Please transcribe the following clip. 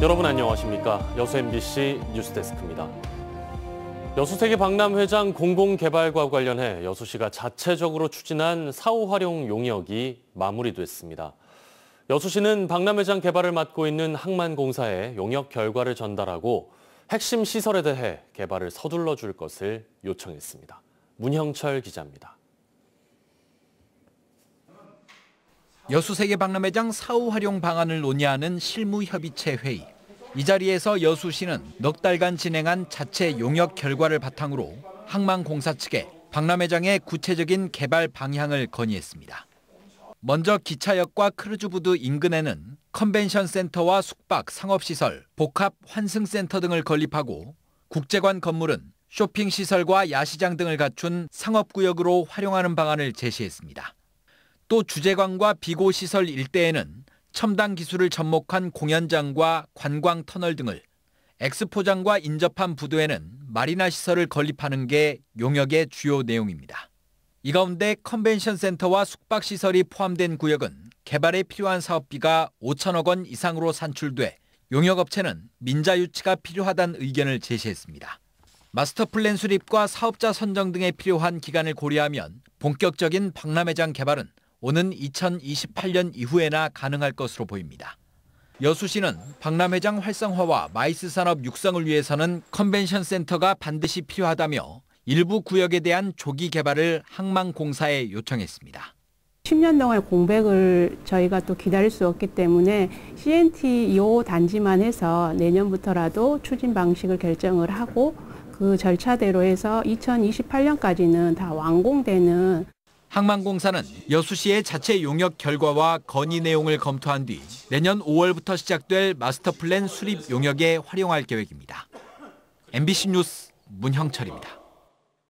여러분 안녕하십니까? 여수 MBC 뉴스데스크입니다. 여수세계 박람회장 공공개발과 관련해 여수시가 자체적으로 추진한 사후 활용 용역이 마무리됐습니다. 여수시는 박람회장 개발을 맡고 있는 항만공사에 용역 결과를 전달하고 핵심 시설에 대해 개발을 서둘러 줄 것을 요청했습니다. 문형철 기자입니다. 여수세계박람회장 사후 활용 방안을 논의하는 실무협의체 회의. 이 자리에서 여수시는 넉 달간 진행한 자체 용역 결과를 바탕으로 항만공사 측에 박람회장의 구체적인 개발 방향을 건의했습니다. 먼저 기차역과 크루즈부두 인근에는 컨벤션 센터와 숙박, 상업시설, 복합, 환승센터 등을 건립하고 국제관 건물은 쇼핑시설과 야시장 등을 갖춘 상업구역으로 활용하는 방안을 제시했습니다. 또 주재관과 비고 시설 일대에는 첨단 기술을 접목한 공연장과 관광 터널 등을 엑스포장과 인접한 부두에는 마리나 시설을 건립하는 게 용역의 주요 내용입니다. 이 가운데 컨벤션 센터와 숙박 시설이 포함된 구역은 개발에 필요한 사업비가 5천억 원 이상으로 산출돼 용역업체는 민자 유치가 필요하다는 의견을 제시했습니다. 마스터 플랜 수립과 사업자 선정 등에 필요한 기간을 고려하면 본격적인 박람회장 개발은 오는 2028년 이후에나 가능할 것으로 보입니다. 여수시는 박람회장 활성화와 마이스 산업 육성을 위해서는 컨벤션 센터가 반드시 필요하다며 일부 구역에 대한 조기 개발을 항만공사에 요청했습니다. 10년 동안 공백을 저희가 또 기다릴 수 없기 때문에 CNT 2 단지만 해서 내년부터라도 추진 방식을 결정을 하고 그 절차대로 해서 2028년까지는 다 완공되는 항만공사는 여수시의 자체 용역 결과와 건의 내용을 검토한 뒤 내년 5월부터 시작될 마스터플랜 수립 용역에 활용할 계획입니다. MBC 뉴스 문형철입니다.